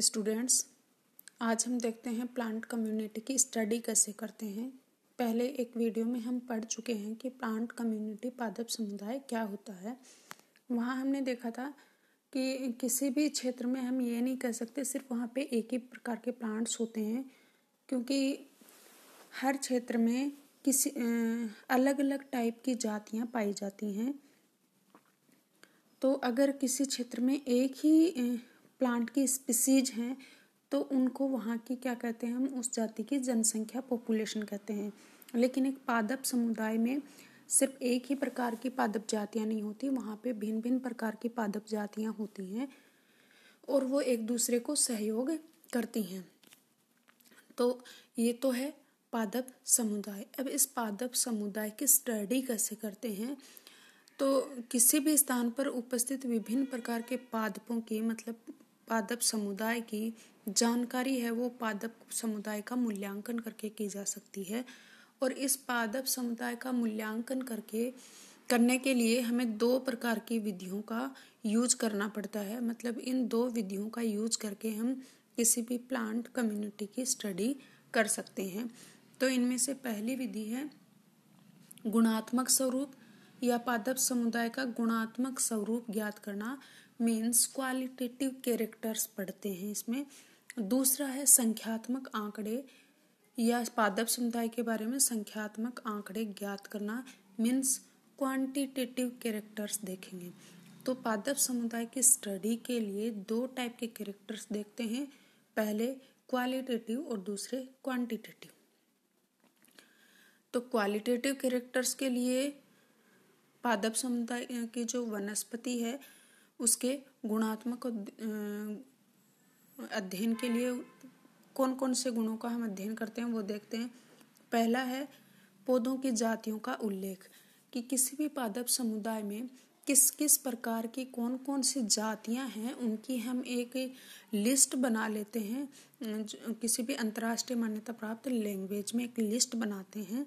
students आज हम देखते हैं प्लांट कम्युनिटी की स्टडी कैसे करते हैं पहले एक वीडियो में हम पढ़ चुके हैं कि प्लांट कम्युनिटी पादप समुदाय क्या होता है वहाँ हमने देखा था कि किसी भी क्षेत्र में हम ये नहीं कह सकते सिर्फ वहाँ पे एक ही प्रकार के प्लांट्स होते हैं क्योंकि हर क्षेत्र में किसी अलग अलग टाइप की जातियाँ पाई जाती हैं तो अगर किसी क्षेत्र में एक ही प्लांट की स्पीसीज हैं तो उनको वहाँ की क्या कहते हैं हम उस जाति की जनसंख्या पॉपुलेशन कहते हैं लेकिन एक पादप समुदाय में सिर्फ एक ही प्रकार की पादप जातियाँ नहीं होती वहाँ पे भिन्न भिन्न प्रकार की पादप जातियाँ होती हैं और वो एक दूसरे को सहयोग करती हैं तो ये तो है पादप समुदाय अब इस पादप समुदाय की स्टडी कैसे करते हैं तो किसी भी स्थान पर उपस्थित विभिन्न प्रकार के पादपों के मतलब पादप समुदाय की जानकारी है वो पादप समुदाय का मूल्यांकन करके की जा सकती है और इस पादप समुदाय का मूल्यांकन करके करने के लिए हमें दो प्रकार की विधियों का यूज करना पड़ता है मतलब इन दो विधियों का यूज करके हम किसी भी प्लांट कम्युनिटी की स्टडी कर सकते हैं तो इनमें से पहली विधि है गुणात्मक स्वरूप या पादप समुदाय का गुणात्मक स्वरूप ज्ञात करना मीन्स क्वालिटेटिव कैरेक्टर्स पढ़ते हैं इसमें दूसरा है संख्यात्मक आंकड़े या पादप समुदाय के बारे में संख्यात्मक आंकड़े ज्ञात करना मीन्स क्वांटिटेटिव कैरेक्टर्स देखेंगे तो पादप समुदाय की स्टडी के लिए दो टाइप के कैरेक्टर्स देखते हैं पहले क्वालिटेटिव और दूसरे क्वांटिटेटिव तो क्वालिटेटिव कैरेक्टर्स के लिए पादप समुदाय की जो वनस्पति है उसके गुणात्मक अध्ययन के लिए कौन कौन से गुणों का हम अध्ययन करते हैं वो देखते हैं पहला है पौधों की जातियों का उल्लेख कि किसी भी पादप समुदाय में किस किस प्रकार की कौन कौन सी जातियां हैं उनकी हम एक लिस्ट बना लेते हैं किसी भी अंतर्राष्ट्रीय मान्यता प्राप्त लैंग्वेज में एक लिस्ट बनाते हैं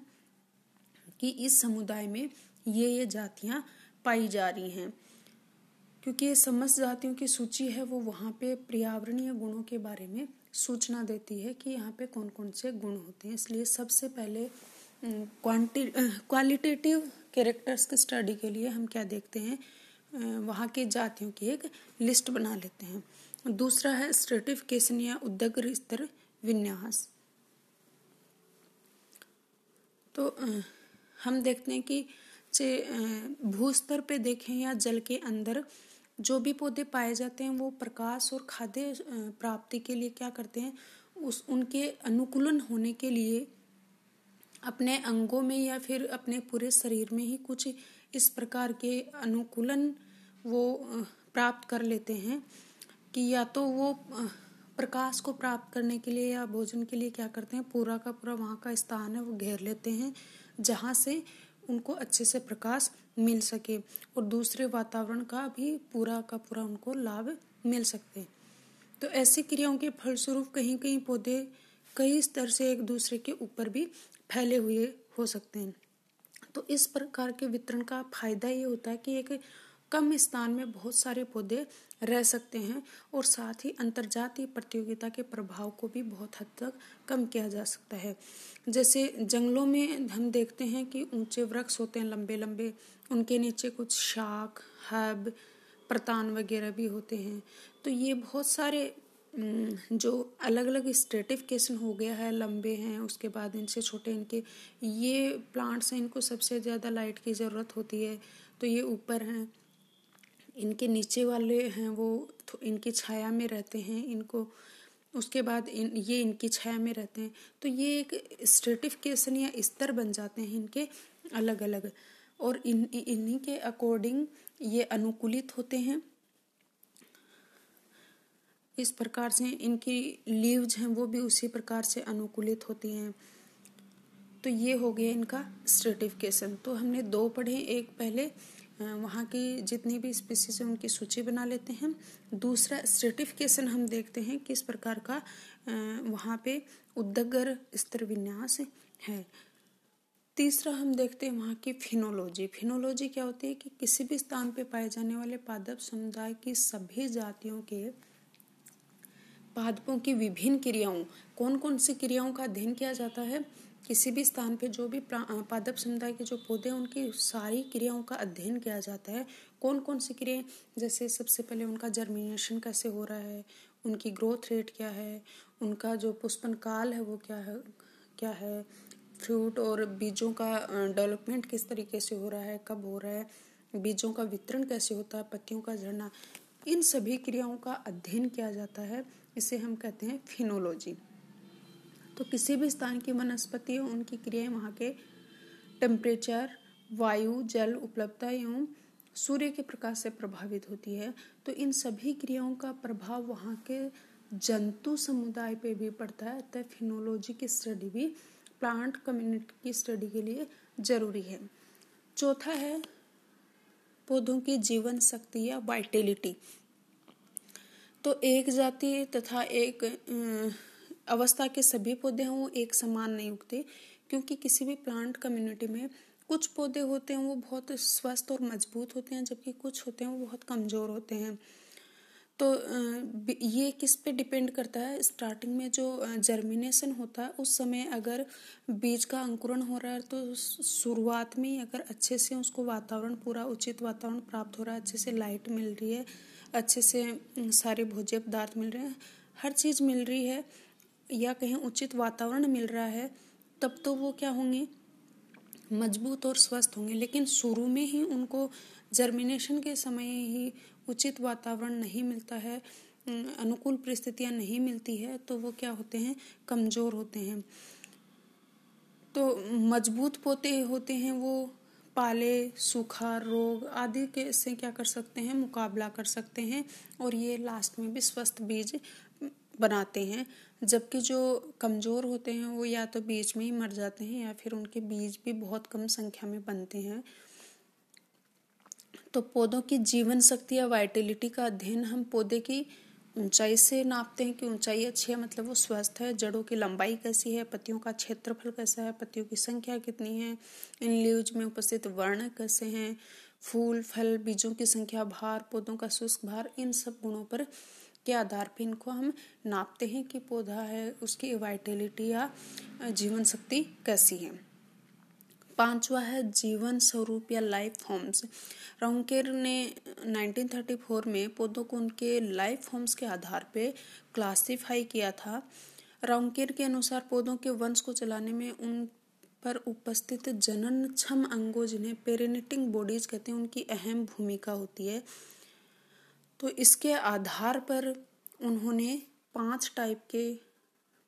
कि इस समुदाय में ये ये जातियां पाई जा रही हैं क्योंकि ये समस्त जातियों की सूची है वो वहाँ पे पर्यावरणीय गुणों के बारे में सूचना देती है कि यहाँ पे कौन कौन से गुण होते हैं इसलिए सबसे पहले क्वान्टि क्वालिटेटिव कैरेक्टर्स की स्टडी के लिए हम क्या देखते हैं वहाँ की जातियों की एक लिस्ट बना लेते हैं दूसरा है स्ट्रेटिफिकेशन या उद्यग्र स्तर विन्यास तो हम देखते हैं कि भूस्तर पे देखें या जल के अंदर जो भी पौधे पाए जाते हैं वो प्रकाश और खाद्य प्राप्ति के लिए क्या करते हैं उस उनके अनुकूलन होने के लिए अपने अंगों में या फिर अपने पूरे शरीर में ही कुछ इस प्रकार के अनुकूलन वो प्राप्त कर लेते हैं कि या तो वो प्रकाश को प्राप्त करने के लिए या भोजन के लिए क्या करते हैं पूरा का पूरा वहाँ का स्थान है वो घेर लेते हैं जहाँ से उनको अच्छे से प्रकाश मिल सके और दूसरे वातावरण का भी पूरा का पूरा उनको लाभ मिल सकते तो ऐसी क्रियाओं के फलस्वरूप कहीं कहीं पौधे कई स्तर से एक दूसरे के ऊपर भी फैले हुए हो सकते हैं तो इस प्रकार के वितरण का फायदा ये होता है कि एक कम स्थान में बहुत सारे पौधे रह सकते हैं और साथ ही अंतर्जातीय प्रतियोगिता के प्रभाव को भी बहुत हद तक कम किया जा सकता है जैसे जंगलों में हम देखते हैं कि ऊंचे वृक्ष होते हैं लंबे लंबे उनके नीचे कुछ शाख हब प्रतान वगैरह भी होते हैं तो ये बहुत सारे जो अलग अलग स्ट्रेटिफिकेशन हो गया है लंबे हैं उसके बाद इनसे छोटे इनके ये प्लांट्स हैं इनको सबसे ज़्यादा लाइट की ज़रूरत होती है तो ये ऊपर हैं इनके नीचे वाले हैं वो इनकी छाया में रहते हैं इनको उसके बाद इन ये इनकी छाया में रहते हैं तो ये एक स्ट्रेटिफिकेशन या स्तर बन जाते हैं इनके अलग अलग और इन इन्हीं के अकॉर्डिंग ये अनुकूलित होते हैं इस प्रकार से इनकी लीव्स हैं वो भी उसी प्रकार से अनुकूलित होती हैं तो ये हो गया इनका स्ट्रेटिफिकेशन तो हमने दो पढ़े एक पहले वहाँ की जितनी भी स्पीसीज हैं उनकी सूची बना लेते हैं दूसरा सर्टिफिकेशन हम देखते हैं किस प्रकार का वहाँ पे उद्दगर स्तर विन्यास है तीसरा हम देखते हैं वहाँ की फिनोलॉजी फिनोलॉजी क्या होती है कि किसी भी स्थान पे पाए जाने वाले पादप समुदाय की सभी जातियों के पादपों की विभिन्न क्रियाओं कौन कौन सी क्रियाओं का अध्ययन किया जाता है किसी भी स्थान पे जो भी पादप समुदाय के जो पौधे हैं उनकी सारी क्रियाओं का अध्ययन किया जाता है कौन कौन सी क्रियाएं जैसे सबसे पहले उनका जर्मिनेशन कैसे हो रहा है उनकी ग्रोथ रेट क्या है उनका जो पुष्पन काल है वो क्या है क्या है फ्रूट और बीजों का डेवलपमेंट किस तरीके से हो रहा है कब हो रहा है बीजों का वितरण कैसे होता है पत्तियों का झरना इन सभी क्रियाओं का अध्ययन किया जाता है इसे हम कहते हैं फिनोलॉजी तो किसी भी स्थान की वनस्पति और उनकी क्रियाएं वहाँ के टेम्परेचर वायु जल उपलब्धता एवं सूर्य के प्रकाश से प्रभावित होती है तो इन सभी क्रियाओं का प्रभाव वहाँ के जंतु समुदाय पे भी पड़ता है अतः फिनोलॉजी की स्टडी भी प्लांट कम्युनिटी की स्टडी के लिए जरूरी है चौथा है पौधों की जीवन शक्ति या वाइटेलिटी तो एक जाति तथा एक अवस्था के सभी पौधे हैं वो एक समान नहीं उगते क्योंकि किसी भी प्लांट कम्युनिटी में कुछ पौधे होते हैं वो बहुत स्वस्थ और मजबूत होते हैं जबकि कुछ होते हैं वो बहुत कमज़ोर होते हैं तो ये किस पे डिपेंड करता है स्टार्टिंग में जो जर्मिनेशन होता है उस समय अगर बीज का अंकुरण हो रहा है तो शुरुआत में ही अगर अच्छे से उसको वातावरण पूरा उचित वातावरण प्राप्त हो रहा है अच्छे से लाइट मिल रही है अच्छे से सारे भोज्य पदार्थ मिल रहे हैं हर चीज़ मिल रही है या कहीं उचित वातावरण मिल रहा है तब तो वो क्या होंगे मजबूत और स्वस्थ होंगे लेकिन शुरू में ही उनको जर्मिनेशन के समय ही उचित वातावरण नहीं मिलता है अनुकूल परिस्थितियां नहीं मिलती है तो वो क्या होते हैं कमज़ोर होते हैं तो मजबूत पोते होते हैं वो पाले सूखा रोग आदि के से क्या कर सकते हैं मुकाबला कर सकते हैं और ये लास्ट में भी स्वस्थ बीज बनाते हैं जबकि जो कमज़ोर होते हैं वो या तो बीज में ही मर जाते हैं या फिर उनके बीज भी बहुत कम संख्या में बनते हैं तो पौधों की जीवन शक्ति या वाइटिलिटी का अध्ययन हम पौधे की ऊंचाई से नापते हैं कि ऊंचाई अच्छी है मतलब वो स्वस्थ है जड़ों की लंबाई कैसी है पत्तियों का क्षेत्रफल कैसा है पत्तियों की संख्या कितनी है इन लीव्स में उपस्थित वर्ण कैसे हैं फूल फल बीजों की संख्या भार पौधों का शुष्क भार इन सब गुणों पर के आधार पर इनको हम नापते हैं कि पौधा है उसकी वाइटेलिटी या जीवन शक्ति कैसी है पांचवा है जीवन स्वरूप या लाइफ फॉर्म्स राउंकेर ने 1934 में पौधों को उनके लाइफ फॉर्म्स के आधार पे क्लासिफाई किया था राउंकेर के अनुसार पौधों के वंश को चलाने में उन पर उपस्थित जनन क्षम अंगों जिन्हें पेरेनेटिंग बॉडीज कहते हैं उनकी अहम भूमिका होती है तो इसके आधार पर उन्होंने पांच टाइप के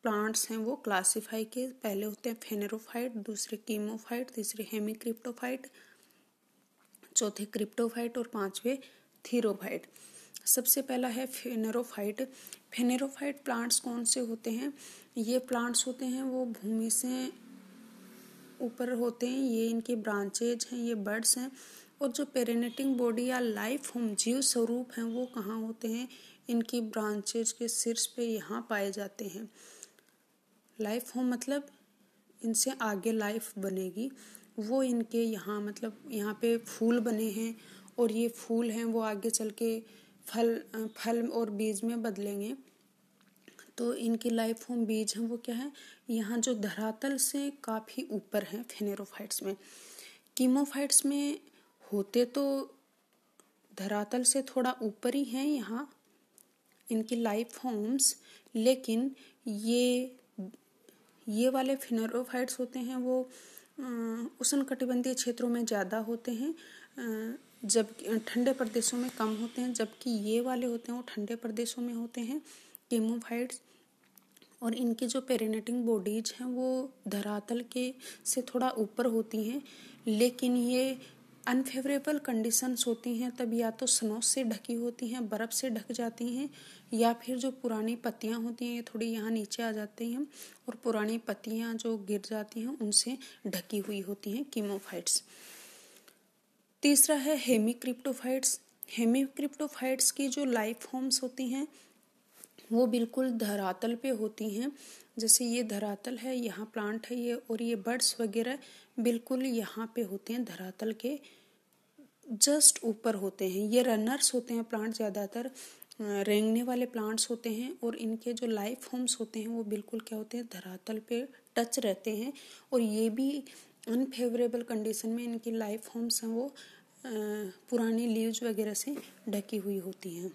प्लांट्स हैं वो क्लासिफाई के पहले होते हैं फेनेरोफाइट दूसरे कीमोफाइट तीसरे हेमिक्रिप्टोफाइट चौथे क्रिप्टोफाइट और पांचवे थीरोफाइट सबसे पहला है फेनेरोफाइट फेनेरोफाइट प्लांट्स कौन से होते हैं ये प्लांट्स होते हैं वो भूमि से ऊपर होते हैं ये इनके ब्रांचेज हैं ये बर्ड्स हैं और जो पेरेनेटिंग बॉडी या लाइफ होम जीव स्वरूप हैं वो कहाँ होते हैं इनकी ब्रांचेज के शीर्ष पे यहाँ पाए जाते हैं लाइफ होम मतलब इनसे आगे लाइफ बनेगी वो इनके यहाँ मतलब यहाँ पे फूल बने हैं और ये फूल हैं वो आगे चल के फल फल और बीज में बदलेंगे तो इनकी लाइफ होम बीज हैं वो क्या है यहाँ जो धरातल से काफ़ी ऊपर हैं फेनेरोफाइट्स में कीमोफाइट्स में होते तो धरातल से थोड़ा ऊपर ही हैं यहाँ इनकी लाइफ फॉर्म्स लेकिन ये ये वाले फिनरोफाइट्स होते हैं वो अं, उष्ण कटिबंधीय क्षेत्रों में ज़्यादा होते हैं अं, जब ठंडे प्रदेशों में कम होते हैं जबकि ये वाले होते हैं वो ठंडे प्रदेशों में होते हैं केमोफाइट्स और इनकी जो पेरिनेटिंग बॉडीज हैं वो धरातल के से थोड़ा ऊपर होती हैं लेकिन ये अनफेवरेबल कंडीशंस होती हैं तब या तो स्नो से ढकी होती हैं बर्फ़ से ढक जाती हैं या फिर जो पुरानी पत्तियां होती हैं ये थोड़ी यहाँ नीचे आ जाती हैं और पुरानी पत्तियां जो गिर जाती हैं उनसे ढकी हुई होती हैं कीमोफाइट्स तीसरा है हेमिक्रिप्टोफाइट्स हेमिक्रिप्टोफाइट्स की जो लाइफ फॉर्म्स होती हैं वो बिल्कुल धरातल पे होती हैं जैसे ये धरातल है यहाँ प्लांट है ये और ये बर्ड्स वगैरह बिल्कुल यहाँ पे होते हैं धरातल के जस्ट ऊपर होते हैं ये रनर्स होते हैं प्लांट ज़्यादातर रेंगने वाले प्लांट्स होते हैं और इनके जो लाइफ होम्स होते हैं वो बिल्कुल क्या होते हैं धरातल पे टच रहते हैं और ये भी अनफेवरेबल कंडीशन में इनकी लाइफ होम्स हैं वो पुरानी लीव्स वगैरह से ढकी हुई होती हैं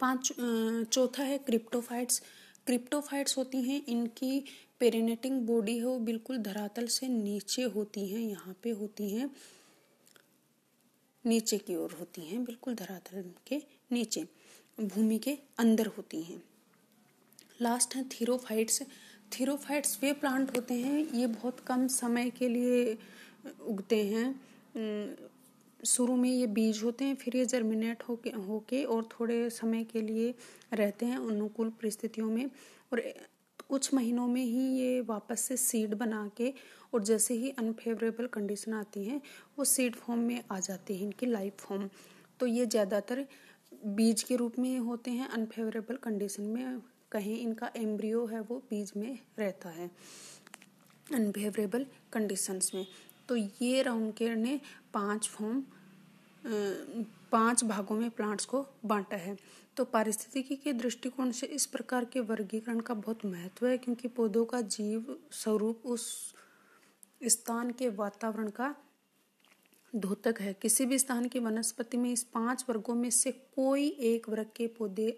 पांच चौथा है क्रिप्टोफाइट्स क्रिप्टोफाइट्स होती हैं इनकी पेरेनेटिंग बॉडी है वो बिल्कुल धरातल से नीचे होती हैं यहाँ पे होती हैं नीचे की ओर होती हैं बिल्कुल धरातल के नीचे भूमि के अंदर होती हैं लास्ट हैं थीरोफाइट्स थीरोफाइट्स वे प्लांट होते हैं ये बहुत कम समय के लिए उगते हैं शुरू में ये बीज होते हैं फिर ये जर्मिनेट होके होके और थोड़े समय के लिए रहते हैं अनुकूल परिस्थितियों में और कुछ महीनों में ही ये वापस से सीड बना के और जैसे ही अनफेवरेबल कंडीशन आती हैं वो सीड फॉर्म में आ जाते हैं इनकी लाइफ फॉर्म तो ये ज़्यादातर बीज के रूप में होते हैं अनफेवरेबल कंडीशन में कहीं इनका एम्ब्रियो है वो बीज में रहता है अनफेवरेबल कंडीशंस में तो ये राउमकेयर ने पांच फॉर्म पांच भागों में प्लांट्स को बांटा है तो पारिस्थितिकी के दृष्टिकोण से इस प्रकार के वर्गीकरण का बहुत महत्व है क्योंकि पौधों का जीव स्वरूप उस स्थान के वातावरण का धोतक है किसी भी स्थान की वनस्पति में इस पांच वर्गों में से कोई एक वर्ग के पौधे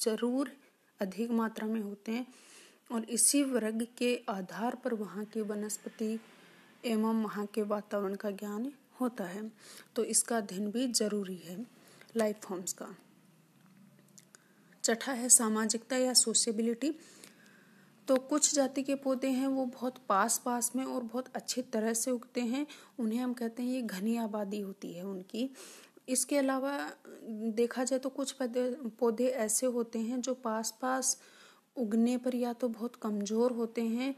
जरूर अधिक मात्रा में होते हैं और इसी वर्ग के आधार पर वहाँ की वनस्पति एवं वहाँ के वातावरण का ज्ञान होता है तो इसका अध्ययन भी जरूरी है लाइफ फॉर्म्स का चौथा है सामाजिकता या सोशेबिलिटी तो कुछ जाति के पौधे हैं वो बहुत पास पास में और बहुत अच्छे तरह से उगते हैं उन्हें हम कहते हैं ये घनी आबादी होती है उनकी इसके अलावा देखा जाए तो कुछ पौधे ऐसे होते हैं जो पास पास उगने पर या तो बहुत कमज़ोर होते हैं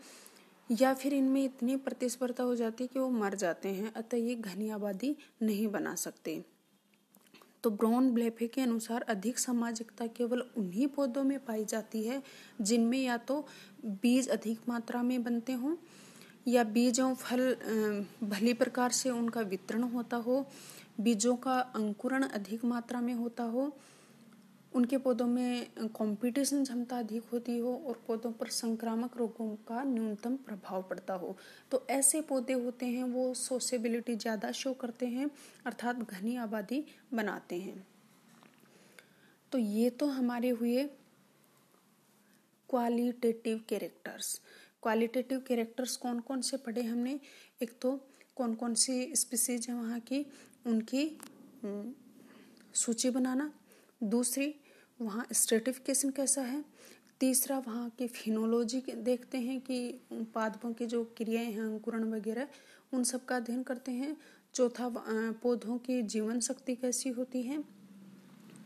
या फिर इनमें इतनी प्रतिस्पर्धा हो जाती है कि वो मर जाते हैं अतः ये घनी आबादी नहीं बना सकते तो ब्राउन ब्लेफे के अनुसार अधिक सामाजिकता केवल उन्हीं पौधों में पाई जाती है जिनमें या तो बीज अधिक मात्रा में बनते हों या बीज और फल भली प्रकार से उनका वितरण होता हो बीजों का अंकुरण अधिक मात्रा में होता हो उनके पौधों में कंपटीशन क्षमता अधिक होती हो और पौधों पर संक्रामक रोगों का न्यूनतम प्रभाव पड़ता हो तो ऐसे पौधे होते हैं वो सोसेबिलिटी ज़्यादा शो करते हैं अर्थात घनी आबादी बनाते हैं तो ये तो हमारे हुए क्वालिटेटिव कैरेक्टर्स क्वालिटेटिव कैरेक्टर्स कौन कौन से पढ़े हमने एक तो कौन कौन सी स्पीसीज है वहाँ की उनकी हम्म, सूची बनाना दूसरी वहाँ स्ट्रेटिफिकेशन कैसा है तीसरा वहाँ की फिनोलॉजी देखते हैं कि पादपों की जो क्रियाएं हैं अंकुरण वगैरह उन सब का अध्ययन करते हैं चौथा पौधों की जीवन शक्ति कैसी होती है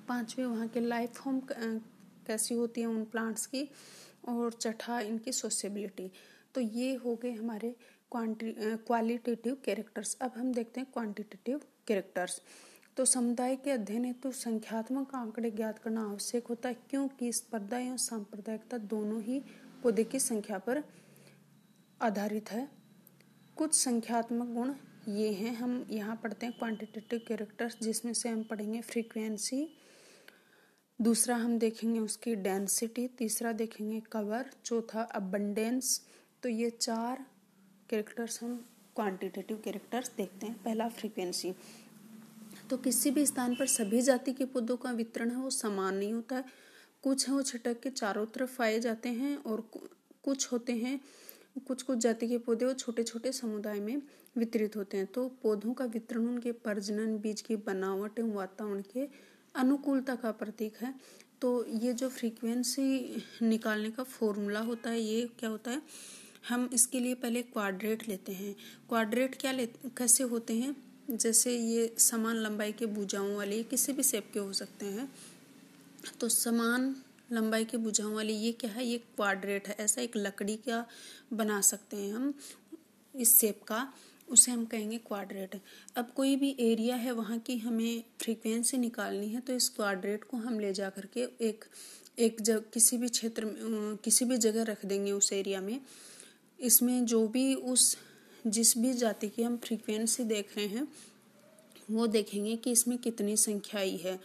पांचवें वहाँ के लाइफ फॉर्म कैसी होती है उन प्लांट्स की और छठा इनकी सोशेबिलिटी तो ये हो गए हमारे क्वालिटेटिव कैरेक्टर्स अब हम देखते हैं क्वांटिटेटिव कैरेक्टर्स तो समुदाय के अध्ययन हेतु तो संख्यात्मक आंकड़े ज्ञात करना आवश्यक होता है क्योंकि स्पर्धा एवं सांप्रदायिकता दोनों ही पौधे की संख्या पर आधारित है कुछ संख्यात्मक गुण ये हैं हम यहाँ पढ़ते हैं क्वांटिटेटिव कैरेक्टर्स जिसमें से हम पढ़ेंगे फ्रीक्वेंसी दूसरा हम देखेंगे उसकी डेंसिटी तीसरा देखेंगे कवर चौथा अबंडेंस तो ये चार कैरेक्टर्स हम क्वांटिटेटिव कैरेक्टर्स देखते हैं पहला फ्रीक्वेंसी तो किसी भी स्थान पर सभी जाति के पौधों का वितरण है वो समान नहीं होता है कुछ हैं वो छटक के चारों तरफ पाए जाते हैं और कुछ होते हैं कुछ कुछ जाति के पौधे वो छोटे छोटे समुदाय में वितरित होते हैं तो पौधों का वितरण उनके प्रजनन बीज की बनावट एवं वातावरण के अनुकूलता का प्रतीक है तो ये जो फ्रीक्वेंसी निकालने का फॉर्मूला होता है ये क्या होता है हम इसके लिए पहले क्वाड्रेट लेते हैं क्वाड्रेट क्या ले कैसे होते हैं जैसे ये समान लंबाई के भुजाओं वाले किसी भी सेप के हो सकते हैं तो समान लंबाई के भुजाओं वाले ये क्या है ये क्वाड्रेट है ऐसा एक लकड़ी का बना सकते हैं हम इस सेप का उसे हम कहेंगे क्वाड्रेट अब कोई भी एरिया है वहाँ की हमें फ्रीक्वेंसी निकालनी है तो इस क्वाड्रेट को हम ले जा कर के एक एक जग किसी भी क्षेत्र में किसी भी जगह रख देंगे उस एरिया में इसमें जो भी उस जिस भी जाति की हम फ्रीक्वेंसी देख रहे हैं वो देखेंगे कि इसमें कितनी संख्या आई है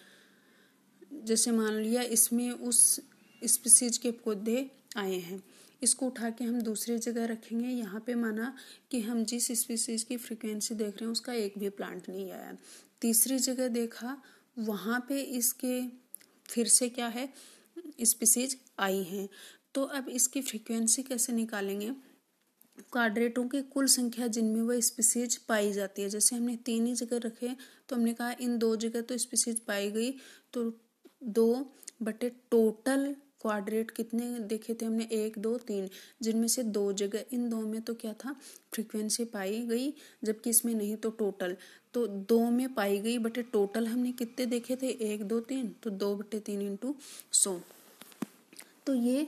जैसे मान लिया इसमें उस स्पीसीज के पौधे आए हैं इसको उठा के हम दूसरी जगह रखेंगे यहाँ पे माना कि हम जिस स्पीसीज की फ्रिक्वेंसी देख रहे हैं उसका एक भी प्लांट नहीं आया तीसरी जगह देखा वहाँ पे इसके फिर से क्या है स्पीसीज आई हैं तो अब इसकी फ्रिक्वेंसी कैसे निकालेंगे कार्डरेटों की कुल संख्या जिनमें वह स्पीसीज पाई जाती है जैसे हमने तीन ही जगह रखे तो हमने कहा इन दो जगह तो स्पीसीज पाई गई तो दो बटे टोटल क्वाड्रेट कितने देखे थे हमने एक दो तीन जिनमें से दो जगह इन दो में तो क्या था फ्रीक्वेंसी पाई गई जबकि इसमें नहीं तो टोटल तो दो में पाई गई बटे टोटल हमने कितने देखे थे एक दो तीन तो दो बटे तीन इंटू सो तो ये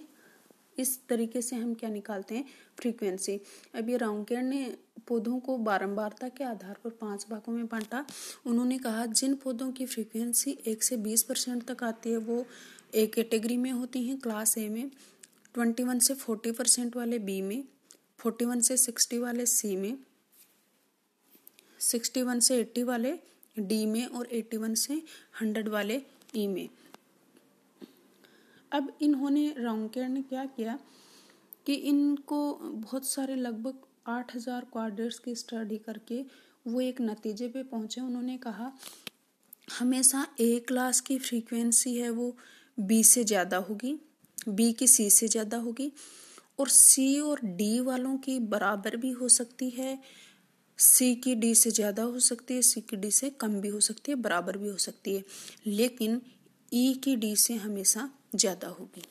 इस तरीके से हम क्या निकालते हैं फ्रीक्वेंसी अब ये राउंकेयर ने पौधों को बारंबारता के आधार पर पांच भागों में बांटा उन्होंने कहा जिन पौधों की फ्रीक्वेंसी एक से बीस परसेंट तक आती है वो ए कैटेगरी में होती हैं क्लास ए में ट्वेंटी वन से फोर्टी परसेंट वाले बी में फोर्टी वन से सिक्सटी वाले सी में सिक्सटी वन से एट्टी वाले डी में और एट्टी वन से हंड्रेड वाले ई e में अब इन्होंने राउंकेयर ने क्या किया कि इनको बहुत सारे लगभग आठ हज़ार क्वार्टर्स की स्टडी करके वो एक नतीजे पे पहुँचे उन्होंने कहा हमेशा ए क्लास की फ्रीक्वेंसी है वो बी से ज़्यादा होगी बी की सी से ज़्यादा होगी और सी और डी वालों की बराबर भी हो सकती है सी की डी से ज़्यादा हो सकती है सी की डी से कम भी हो सकती है बराबर भी हो सकती है लेकिन ई e की डी से हमेशा ज़्यादा होगी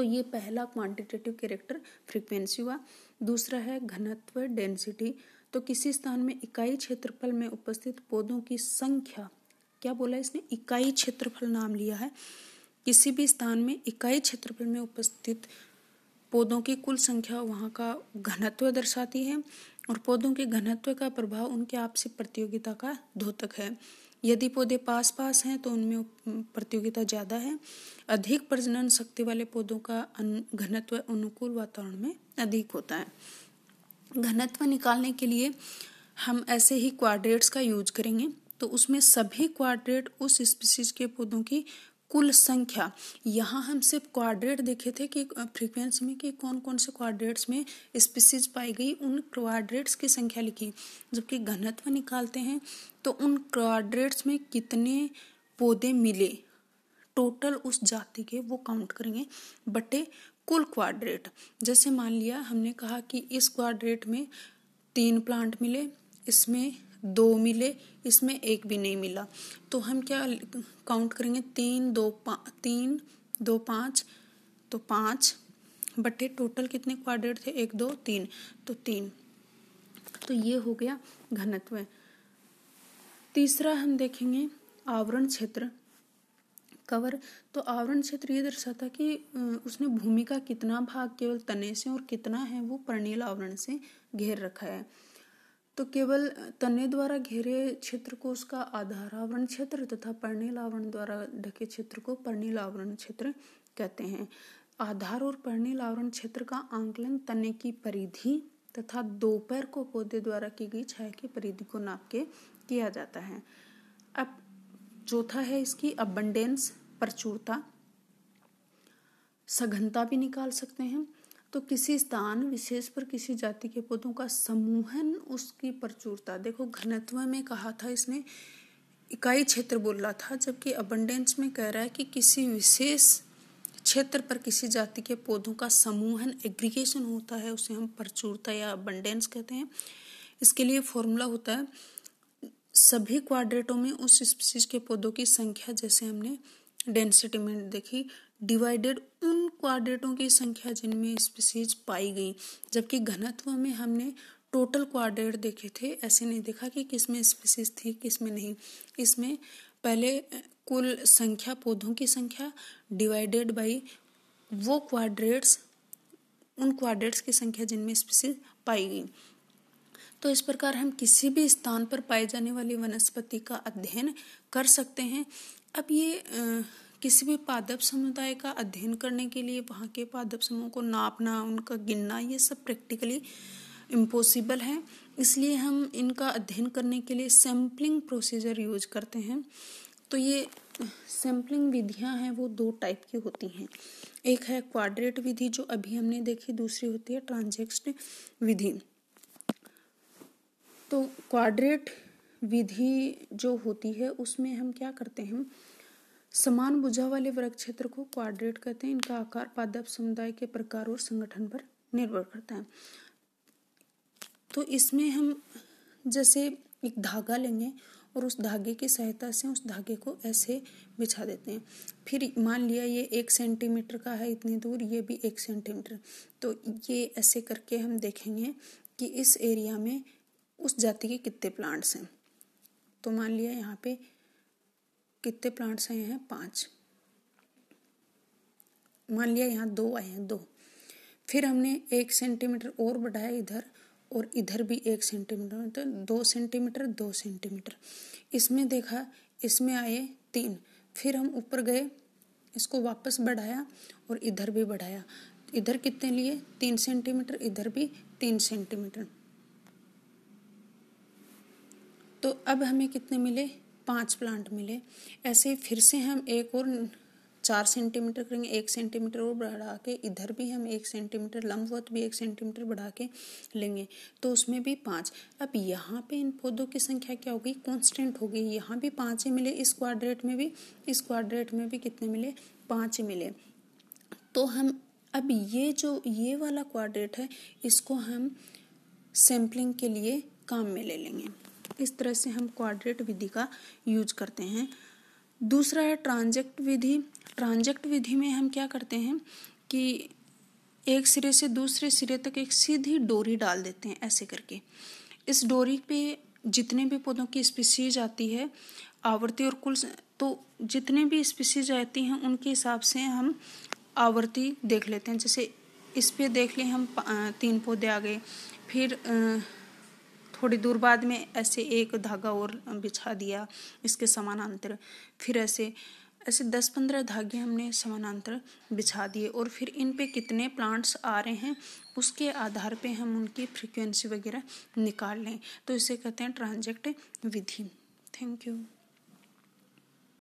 तो ये पहला क्वांटिटेटिव कैरेक्टर फ्रीक्वेंसी हुआ दूसरा है घनत्व डेंसिटी तो किसी स्थान में इकाई क्षेत्रफल में उपस्थित पौधों की संख्या क्या बोला इसने इकाई क्षेत्रफल नाम लिया है किसी भी स्थान में इकाई क्षेत्रफल में उपस्थित पौधों की कुल संख्या वहाँ का घनत्व दर्शाती है और पौधों के घनत्व का प्रभाव उनके आपसी प्रतियोगिता का द्योतक है यदि पौधे पास पास हैं तो उनमें प्रतियोगिता ज़्यादा है अधिक प्रजनन शक्ति वाले पौधों का घनत्व अनुकूल वातावरण में अधिक होता है घनत्व निकालने के लिए हम ऐसे ही क्वाड्रेट्स का यूज करेंगे तो उसमें सभी क्वाड्रेट उस स्पीसीज के पौधों की कुल संख्या यहाँ हम सिर्फ क्वाड्रेट देखे थे कि फ्रीक्वेंसी में कि कौन कौन से क्वाड्रेट्स में स्पीसीज पाई गई उन क्वाड्रेट्स की संख्या लिखी जबकि घनत्व निकालते हैं तो उन क्वाड्रेट्स में कितने पौधे मिले टोटल उस जाति के वो काउंट करेंगे बटे कुल क्वाड्रेट जैसे मान लिया हमने कहा कि इस क्वाड्रेट में तीन प्लांट मिले इसमें दो मिले इसमें एक भी नहीं मिला तो हम क्या काउंट करेंगे तीन दो पा तीन दो पाँच तो पाँच बटे टोटल कितने क्वाड्रेट थे एक दो तीन तो तीन तो ये हो गया घनत्व तीसरा हम देखेंगे आवरण क्षेत्र कवर तो आवरण क्षेत्र ये दर्शाता कि उसने भूमि का कितना भाग केवल तने से और कितना है वो पर्णील आवरण से घेर रखा है तो केवल तने द्वारा घेरे क्षेत्र को उसका आधारावरण क्षेत्र तथा पर्णिल आवरण द्वारा ढके क्षेत्र को पर्णिल आवरण क्षेत्र कहते हैं आधार और पर्णिल आवरण क्षेत्र का आंकलन तने की परिधि तथा दोपहर को पौधे द्वारा की गई छाया की परिधि को नाप के किया जाता है अब चौथा है इसकी अबंडेंस प्रचुरता सघनता भी निकाल सकते हैं तो किसी स्थान विशेष पर किसी जाति के पौधों का समूहन उसकी प्रचुरता देखो घनत्व में कहा था इसने इकाई क्षेत्र बोल रहा था जबकि अबंडेंस में कह रहा है कि किसी विशेष क्षेत्र पर किसी जाति के पौधों का समूहन एग्रीगेशन होता है उसे हम प्रचुरता या अबंडेंस कहते हैं इसके लिए फॉर्मूला होता है सभी क्वाड्रेटों में उस स्पीसीज के पौधों की संख्या जैसे हमने डेंसिटी में देखी डिवाइडेड उन क्वाड्रेटों की संख्या जिनमें स्पीसीज पाई गई जबकि घनत्व में हमने टोटल क्वाड्रेट देखे थे ऐसे नहीं देखा कि किसमें स्पीसीज थी किसमें नहीं इसमें पहले कुल संख्या पौधों की संख्या डिवाइडेड बाई वो क्वाड्रेट्स उन क्वाड्रेट्स की संख्या जिनमें स्पीसीज पाई गई तो इस प्रकार हम किसी भी स्थान पर पाए जाने वाली वनस्पति का अध्ययन कर सकते हैं अब ये किसी भी पादप समुदाय का अध्ययन करने के लिए वहाँ के पादप समूह को नापना उनका गिनना ये सब प्रैक्टिकली इम्पॉसिबल है इसलिए हम इनका अध्ययन करने के लिए सैम्पलिंग प्रोसीजर यूज करते हैं तो ये सैम्पलिंग विधियाँ हैं वो दो टाइप की होती हैं एक है क्वाड्रेट विधि जो अभी हमने देखी दूसरी होती है ट्रांजेक्स्ट विधि तो क्वाड्रेट विधि जो होती है उसमें हम क्या करते हैं समान बुझा वाले वर्ग क्षेत्र को क्वाड्रेट कहते हैं इनका आकार पादप समुदाय के प्रकार और संगठन पर निर्भर करता है तो इसमें हम जैसे एक धागा लेंगे और उस धागे की सहायता से उस धागे को ऐसे बिछा देते हैं फिर मान लिया ये एक सेंटीमीटर का है इतनी दूर ये भी एक सेंटीमीटर तो ये ऐसे करके हम देखेंगे कि इस एरिया में उस जाति के कितने प्लांट्स हैं तो मान लिया यहाँ पे कितने प्लांट्स आए हैं पांच मान लिया यहाँ दो आए हैं दो फिर हमने एक सेंटीमीटर और बढ़ाया इधर और इधर भी एक सेंटीमीटर तो दो सेंटीमीटर दो सेंटीमीटर इसमें देखा इसमें आए तीन फिर हम ऊपर गए इसको वापस बढ़ाया और इधर भी बढ़ाया इधर कितने लिए तीन सेंटीमीटर इधर भी तीन सेंटीमीटर तो अब हमें कितने मिले पांच प्लांट मिले ऐसे फिर से हम एक और चार सेंटीमीटर करेंगे एक सेंटीमीटर और बढ़ा के इधर भी हम एक सेंटीमीटर लंबवत भी एक सेंटीमीटर बढ़ा के लेंगे तो उसमें भी पाँच अब यहाँ पे इन पौधों की संख्या क्या होगी कांस्टेंट होगी यहाँ भी पाँच ही मिले इस क्वाड्रेट में भी इस क्वाड्रेट में भी कितने मिले पाँच ही मिले तो हम अब ये जो ये वाला क्वाड्रेट है इसको हम सैम्पलिंग के लिए काम में ले लेंगे इस तरह से हम क्वाड्रेट विधि का यूज करते हैं दूसरा है ट्रांजेक्ट विधि ट्रांजेक्ट विधि में हम क्या करते हैं कि एक सिरे से दूसरे सिरे तक एक सीधी डोरी डाल देते हैं ऐसे करके इस डोरी पे जितने भी पौधों की स्पीसीज आती है आवर्ती और कुल तो जितने भी स्पीसीज आती हैं उनके हिसाब से हम आवर्ती देख लेते हैं जैसे इस पे देख लें हम तीन पौधे आ गए फिर थोड़ी दूर बाद में ऐसे एक धागा और बिछा दिया इसके समानांतर फिर ऐसे ऐसे दस पंद्रह धागे हमने समानांतर बिछा दिए और फिर इन पे कितने प्लांट्स आ रहे हैं उसके आधार पे हम उनकी फ्रीक्वेंसी वगैरह निकाल लें तो इसे कहते हैं ट्रांजेक्ट विधि थैंक यू